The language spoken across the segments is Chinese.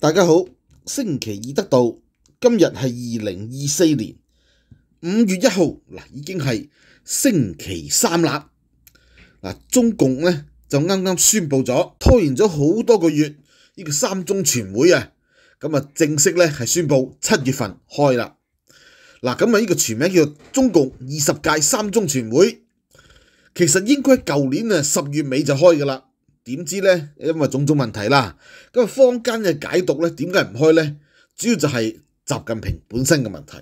大家好，星期二得到今日系二零二四年五月一号，嗱已经系星期三啦。嗱，中共咧就啱啱宣布咗，拖延咗好多个月，呢个三中全会啊，咁啊正式咧系宣布七月份开啦。嗱，咁啊呢个全名叫做中共二十届三中全会，其实应该旧年啊十月尾就开噶啦。点知呢？因为种种问题啦，咁啊，坊间嘅解读呢，点解唔开呢？主要就系习近平本身嘅问题。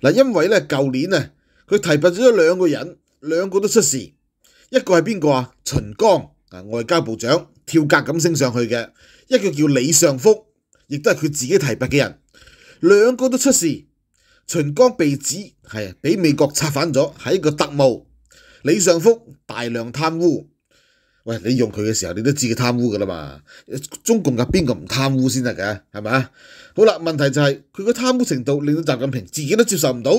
嗱，因为呢，旧年啊，佢提拔咗两个人，两个都出事。一个系边个啊？秦刚啊，外交部长跳格咁升上去嘅。一个叫李尚福，亦都系佢自己提拔嘅人。两个都出事，秦刚被指系俾美国策反咗，系一个特务；李尚福大量贪污。喂，你用佢嘅時候，你都知佢貪污噶啦嘛？中共有邊個唔貪污先得嘅？係咪啊？好啦，問題就係佢個貪污程度令到习近平自己都接受唔到。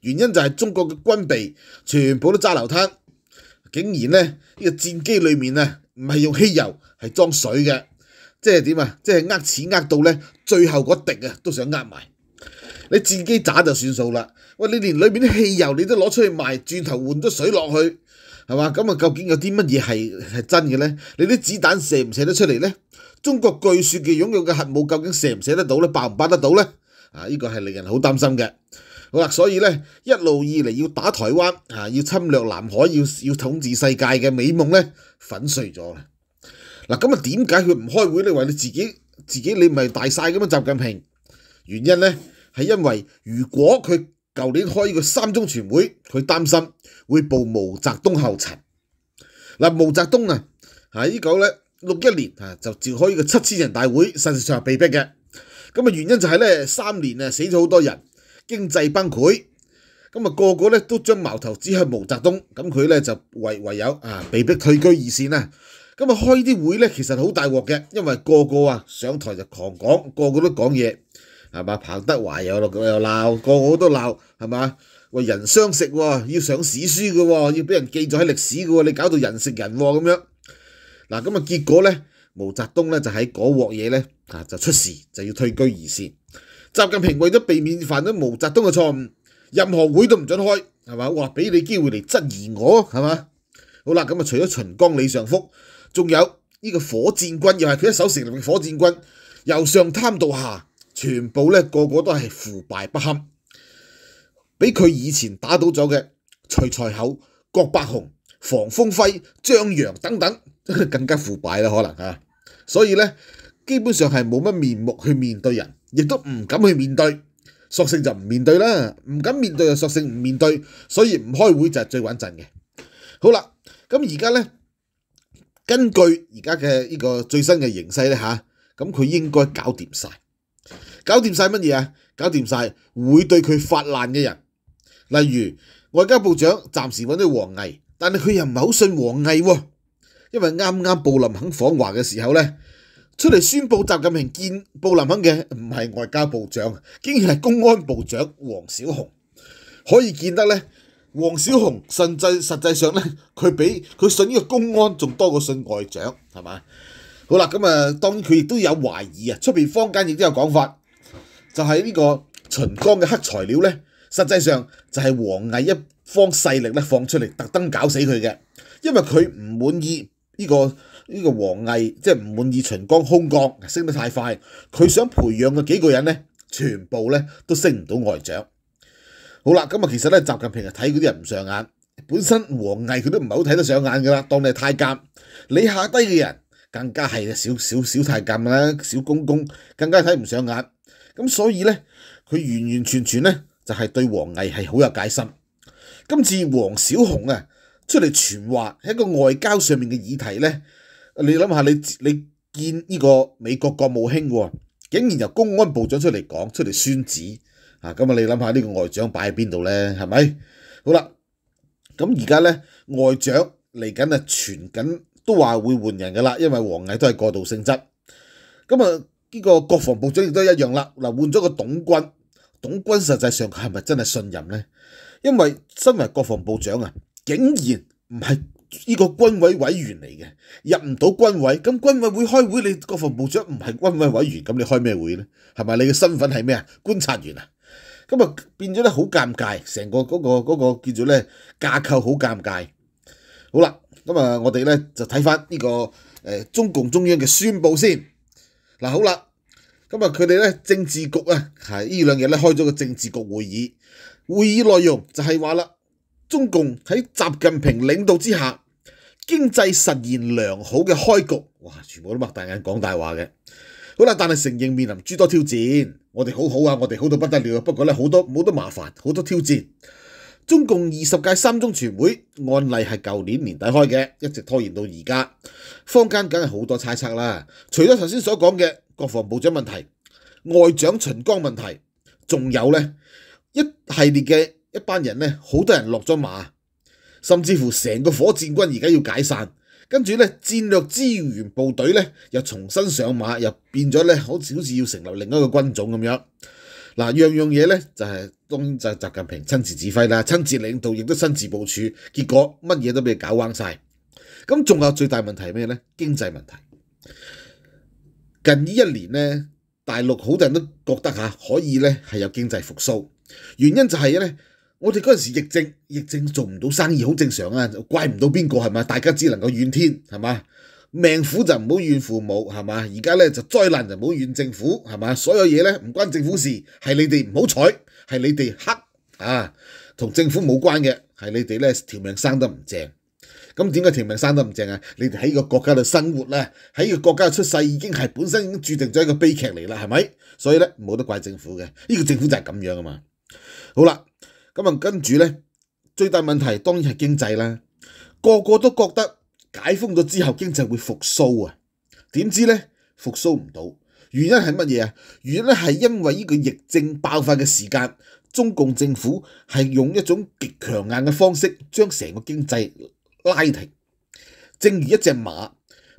原因就係中國嘅軍備全部都揸流摊，竟然呢，呢個戰機裏面啊，唔係用汽油，係裝水嘅。即係點啊？即係呃錢呃到呢，最後嗰滴啊都想呃埋。你自己渣就算數啦。喂，你連裏面啲汽油你都攞出去賣，轉頭換咗水落去。係嘛？咁啊，究竟有啲乜嘢係係真嘅咧？你啲子彈射唔射得出嚟咧？中國巨雪嘅擁有嘅核武究竟射唔射得到咧？爆唔爆得到咧？啊！呢個係令人好擔心嘅。好啦，所以咧一路以嚟要打台灣啊，要侵略南海，要要統治世界嘅美夢咧，粉碎咗啦。嗱，咁啊點解佢唔開會咧？為你自己，自己你唔係大曬嘅咩？習近平原因咧係因為如果佢。舊年開呢個三中全會，佢擔心會步毛澤東後塵。嗱，毛澤東啊喺九咧六一年啊就召開呢個七千人大會，實質上係被逼嘅。咁啊原因就係咧三年啊死咗好多人，經濟崩潰。咁啊個個咧都將矛頭指向毛澤東，咁佢咧就唯唯有啊被逼退居二線啦。咁啊開呢啲會咧其實好大鑊嘅，因為個個啊上台就狂講，個個都講嘢。系嘛？彭德怀又落又闹，个个都闹，系嘛？喂，人相食，要上史书嘅，要俾人记载喺历史嘅，你搞到人食人咁样。嗱，咁啊结果咧，毛泽东咧就喺嗰镬嘢咧，啊就出事，就要退居二线。习近平为咗避免犯咗毛泽东嘅错误，任何会都唔准开，系嘛？话俾你机会嚟质疑我，系嘛？好啦，咁啊除咗秦江、李尚福，仲有呢个火箭军，又系佢一手成立火箭军，由上貪到下。全部咧個個都係腐敗不堪，比佢以前打倒咗嘅徐才厚、郭伯雄、房風輝、張揚等等 更加腐敗啦。可能啊，所以咧基本上係冇乜面目去面對人，亦都唔敢去面對，索性就唔面對啦。唔敢面對就索性唔面對，所以唔開會就係最穩陣嘅。好啦，咁而家咧根據而家嘅呢個最新嘅形勢咧嚇，咁佢應該搞掂曬。搞掂晒乜嘢啊？搞掂晒會對佢發难嘅人，例如外交部長暫時揾到王毅，但係佢又唔係好信王毅喎，因為啱啱布林肯訪華嘅時候咧，出嚟宣佈習近平見布林肯嘅唔係外交部長，竟然係公安部長黃小紅，可以見得咧，黃小紅甚至實際上咧，佢比佢信呢個公安仲多過信外長，係嘛？好啦，咁啊，當然佢亦都有懷疑啊，出边坊間亦都有講法。就係呢個秦江嘅黑材料呢，實際上就係王毅一方勢力咧放出嚟，特登搞死佢嘅。因為佢唔滿意呢個呢個王毅，即係唔滿意秦江空降升得太快，佢想培養嘅幾個人呢，全部呢都升唔到外長。好啦，咁啊，其實呢，習近平啊睇嗰啲人唔上眼，本身王毅佢都唔係好睇得上眼㗎啦，當你係太監，你下低嘅人更加係少少小太監啦，小公公更加睇唔上眼。咁所以咧，佢完完全全咧就系对王毅系好有戒心。今次黄小红啊出嚟传话喺个外交上面嘅议题咧，你谂下你你见呢个美国国务卿竟然由公安部长出嚟讲出嚟宣旨啊，咁啊你谂下呢个外长摆喺边度咧，系咪？好啦，咁而家咧外长嚟紧啊传紧都话会换人噶啦，因为王毅都系过渡性质，咁啊。呢個國防部長亦都一樣啦，嗱換咗個董軍，董軍實際上係咪真係信任呢？因為身為國防部長啊，竟然唔係呢個軍委委員嚟嘅，入唔到軍委，咁軍委會開會，你國防部長唔係軍委委員，咁你開咩會呢？係咪你嘅身份係咩啊？觀察員啊？咁啊變咗咧好尷尬，成個嗰個嗰叫做咧架構好尷尬。好啦，咁啊我哋咧就睇翻呢個诶中共中央嘅宣佈先。嗱好啦，咁啊佢哋咧政治局啊，系呢两日咧开咗个政治局会议，会议内容就系话啦，中共喺习近平领导之下，经济实现良好嘅开局，哇，全部都擘大眼讲大话嘅。好啦，但系承认面临诸多挑战，我哋好好啊，我哋好到不得了，不过咧好多好多麻烦，好多挑战。中共二十屆三中全會案例係舊年年底開嘅，一直拖延到而家，坊間梗係好多猜測啦。除咗頭先所講嘅國防部長問題、外長秦剛問題，仲有呢一系列嘅一班人呢，好多人落咗馬，甚至乎成個火箭軍而家要解散，跟住呢戰略支援部隊呢，又重新上馬，又變咗呢，好似要成立另一個軍種咁樣。嗱，樣樣嘢咧就係當就習近平親自指揮啦，親自領導亦都親自部署，結果乜嘢都俾佢搞彎曬。咁仲有最大問題係咩咧？經濟問題。近呢一年咧，大陸好多人都覺得嚇可以咧係有經濟復甦，原因就係咧我哋嗰陣時疫症疫症做唔到生意，好正常啊，怪唔到邊個係咪？大家只能夠怨天係嘛？命苦就唔好怨父母，系嘛？而家咧就灾难就唔好怨政府，系嘛？所有嘢咧唔关政府事，系你哋唔好彩，系你哋黑啊，同政府冇关嘅，系你哋咧条命生得唔正。咁点解条命生得唔正啊？你哋喺个国家度生活咧，喺个国家出世已经系本身已经注定咗一个悲剧嚟啦，系咪？所以咧冇得怪政府嘅，呢个政府就系咁样啊嘛。好啦，咁啊跟住咧，最大问题当然系经济啦，个个都觉得。解封咗之后，经济会复苏啊？点知呢？复苏唔到？原因系乜嘢啊？原因咧系因为呢个疫症爆发嘅时间，中共政府系用一种极强硬嘅方式将成个经济拉停。正如一只马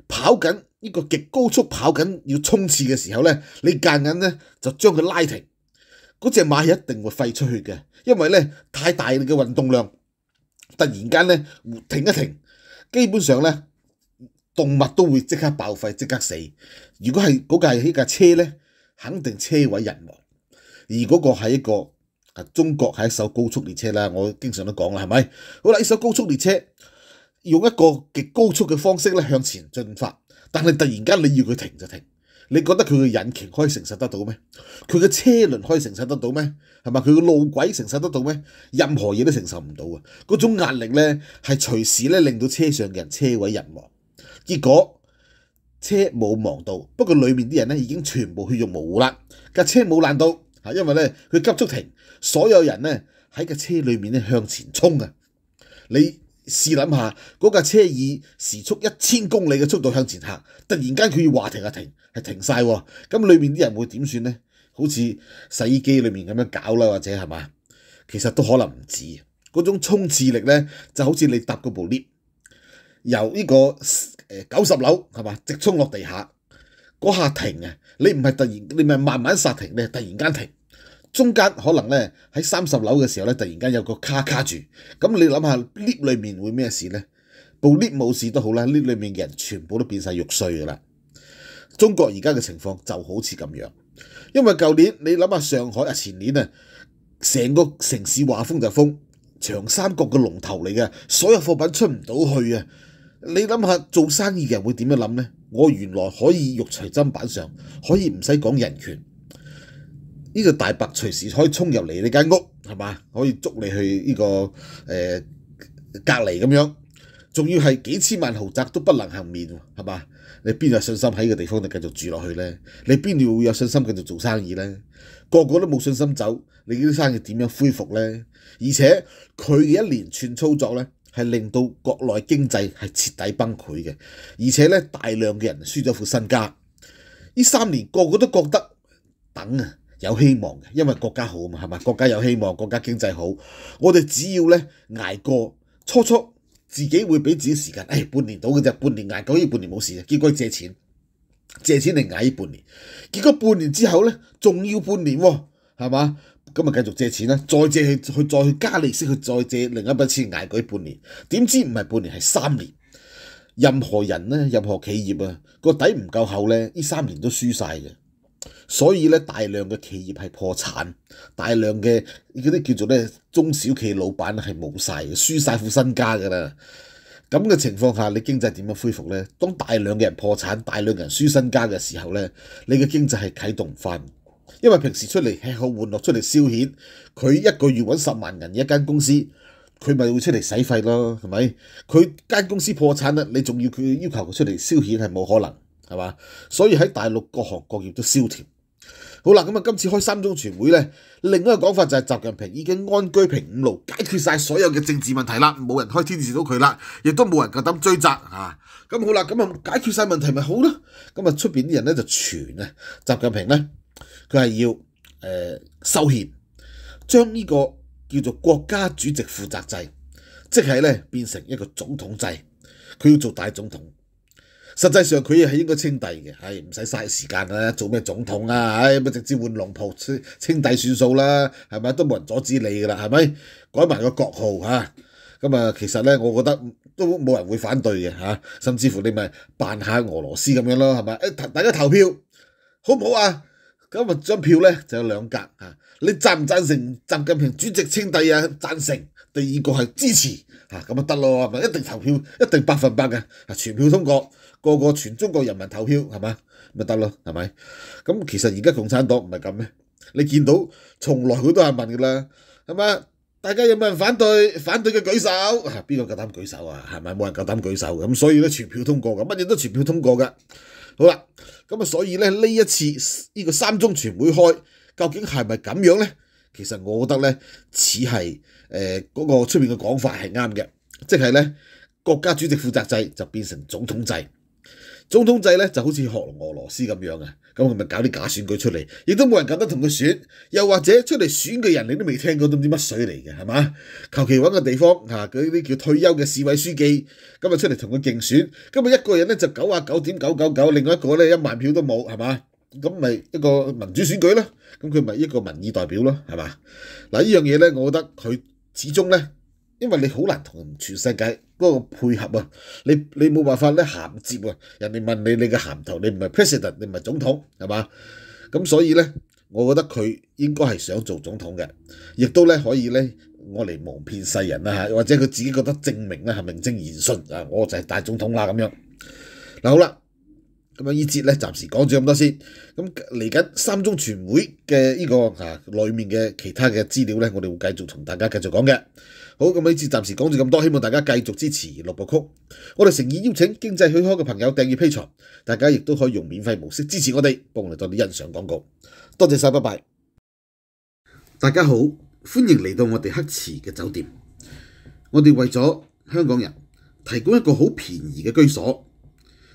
跑紧呢个极高速跑紧要冲刺嘅时候呢，你夹硬呢就将佢拉停，嗰只马一定会废出去嘅，因为咧太大嘅运动量，突然间咧停一停。基本上咧，動物都會即刻爆廢，即刻死。如果係嗰架呢架車咧，肯定車毀人亡。而嗰個係一個啊，中國係一艘高速列車啦，我經常都講啦，係咪？好啦，一艘高速列車用一個極高速嘅方式咧向前進發，但係突然間你要佢停就停。你覺得佢嘅引擎可以承受得到咩？佢嘅車輪可以承受得到咩？係咪佢嘅路軌承受得到咩？任何嘢都承受唔到啊！嗰種壓力咧係隨時咧令到車上嘅人車毀人亡。結果車冇亡到，不過裏面啲人咧已經全部血肉模糊啦。架車冇爛到嚇，因為咧佢急速停，所有人咧喺架車裏面咧向前衝啊！你。试谂下嗰架车以时速一千公里嘅速度向前行，突然间佢要话停就停，系停晒，咁里面啲人会点算呢？好似洗衣机里面咁样搞啦，或者系嘛？其实都可能唔止，嗰种冲刺力呢，就好似你搭嗰部 lift 由呢个九十楼系嘛，直冲落地下，嗰下停啊！你唔系突然，你咪慢慢刹停，你係突然间停。中間可能咧喺三十樓嘅時候咧，突然間有個卡卡住，咁你諗下 lift 裏面會咩事呢？部 lift 冇事都好啦，lift 裏面嘅人全部都變晒肉碎噶啦。中國而家嘅情況就好似咁樣，因為舊年你諗下上海啊，前年啊，成個城市話封就封，長三角嘅龍頭嚟嘅，所有貨品出唔到去啊。你諗下做生意嘅人會點樣諗呢？我原來可以肉隨砧板上，可以唔使講人權。呢個大白隨時可以衝入嚟你間屋，係嘛？可以捉你去呢個誒隔離咁樣，仲要係幾千萬豪宅都不能幸免，係嘛？你邊有信心喺個地方度繼續住落去呢？你邊度會有信心繼續做生意呢？個個都冇信心走，你啲生意點樣恢復呢？而且佢嘅一連串操作呢，係令到國內經濟係徹底崩潰嘅，而且呢，大量嘅人輸咗副身家。呢三年個個都覺得等啊！有希望嘅，因為國家好嘛，係嘛？國家有希望，國家經濟好，我哋只要咧捱過初初，自己會俾自己時間。唉，半年到嘅啫，半年捱夠呢半年冇事。結果借錢，借錢嚟捱半年。結果半年之後咧，仲要半年喎，係嘛？咁啊，繼續借錢啦，再借去去再去加利息，去再借另一筆錢捱佢半年。點知唔係半年係三年？任何人咧，任何企業啊，個底唔夠厚咧，呢三年都輸晒嘅。所以咧，大量嘅企業係破產，大量嘅嗰啲叫做咧中小企老闆係冇晒，輸晒副身家㗎啦。咁嘅情況下，你經濟點樣恢復呢？當大量嘅人破產，大量人輸身家嘅時候呢，你嘅經濟係啟動唔翻。因為平時出嚟吃喝玩樂出嚟消遣，佢一個月揾十萬人一間公司，佢咪會出嚟使費咯？係咪？佢間公司破產啦，你仲要佢要求佢出嚟消遣係冇可能，係嘛？所以喺大陸各行各業都蕭條。好啦，咁啊，今次开三中全会咧，另一个讲法就系习近平已经安居平五路，解决晒所有嘅政治问题啦，冇人开天字到佢啦，亦都冇人够胆追责吓。咁好啦，咁啊，解决晒问题咪好咯？咁啊，出边啲人咧就传啊，习近平咧佢系要诶修宪，将呢个叫做国家主席负责制，即系咧变成一个总统制，佢要做大总统。實際上佢係應該稱帝嘅，係唔使嘥時間啦，做咩總統啊？唉，咪直接換龍袍稱帝算數啦，係咪都冇人阻止你噶啦，係咪？改埋個國號嚇，咁啊，其實咧，我覺得都冇人會反對嘅嚇，甚至乎你咪扮下俄羅斯咁樣咯，係咪？誒，大家投票好唔好啊？咁啊，張票咧就有兩格嚇，你贊唔贊成習近平主席稱帝啊？贊成，第二個係支持。嚇咁啊得咯，咪一定投票一定百分百嘅？啊全票通過，個個全中國人民投票係嘛？咪得咯，係咪？咁其實而家共產黨唔係咁咩？你見到從來佢都人問噶啦，係嘛？大家有冇人反對？反對嘅舉手，啊邊個夠膽舉手啊？係咪冇人夠膽舉手咁？所以咧全票通過嘅，乜嘢都全票通過噶。好啦，咁啊所以咧呢一次呢個三中全會開，究竟係咪咁樣咧？其實我覺得咧，似係誒嗰個出面嘅講法係啱嘅，即係咧國家主席負責制就變成總統制，總統制咧就好似學俄羅斯咁樣啊，咁佢咪搞啲假選舉出嚟，亦都冇人敢得同佢選，又或者出嚟選嘅人你都未聽過都唔知乜水嚟嘅係嘛？求其揾個地方嚇，嗰啲叫退休嘅市委書記咁啊出嚟同佢競選，咁啊一個人咧就九啊九點九九九，另外一個咧一萬票都冇係嘛？咁咪一個民主選舉咯，咁佢咪一個民意代表咯，係嘛？嗱呢樣嘢咧，我覺得佢始終咧，因為你好難同全世界嗰個配合啊，你你冇辦法咧銜接啊，人哋問你你嘅鹹頭，你唔係 president，你唔係總統，係嘛？咁所以咧，我覺得佢應該係想做總統嘅，亦都咧可以咧，我嚟蒙騙世人啦或者佢自己覺得證明啦，係名正言順啊，我就係大總統啦咁樣。嗱好啦。咁啊！依節咧，暫時講住咁多先。咁嚟緊三中全會嘅呢個啊，裏面嘅其他嘅資料咧，我哋會繼續同大家繼續講嘅。好，咁呢節暫時講住咁多，希望大家繼續支持六個曲。我哋誠意邀請經濟許可嘅朋友訂義披牀，大家亦都可以用免費模式支持我哋，幫我哋多啲欣賞廣告。多謝曬，拜拜。大家好，歡迎嚟到我哋黑池嘅酒店。我哋為咗香港人提供一個好便宜嘅居所。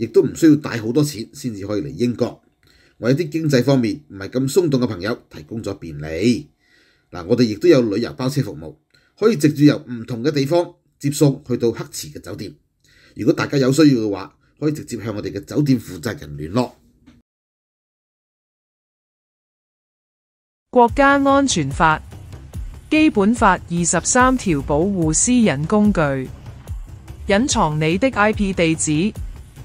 亦都唔需要带好多钱先至可以嚟英国。我有啲经济方面唔系咁松动嘅朋友，提供咗便利。嗱，我哋亦都有旅游包车服务，可以直接由唔同嘅地方接送去到黑池嘅酒店。如果大家有需要嘅话，可以直接向我哋嘅酒店负责人联络。国家安全法基本法二十三条保护私隐工具，隐藏你的 I P 地址。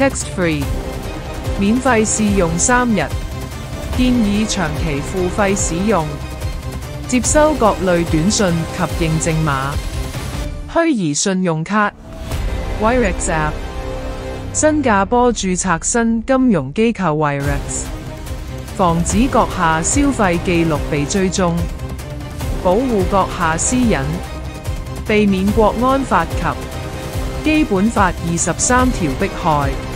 Text free，免费试用三日，建议长期付费使用。接收各类短信及认证码。虚拟信用卡。Wirex app，新加坡注册新金融机构 Wirex，防止阁下消费记录被追踪，保护阁下私隐，避免国安法及基本法二十三条迫害。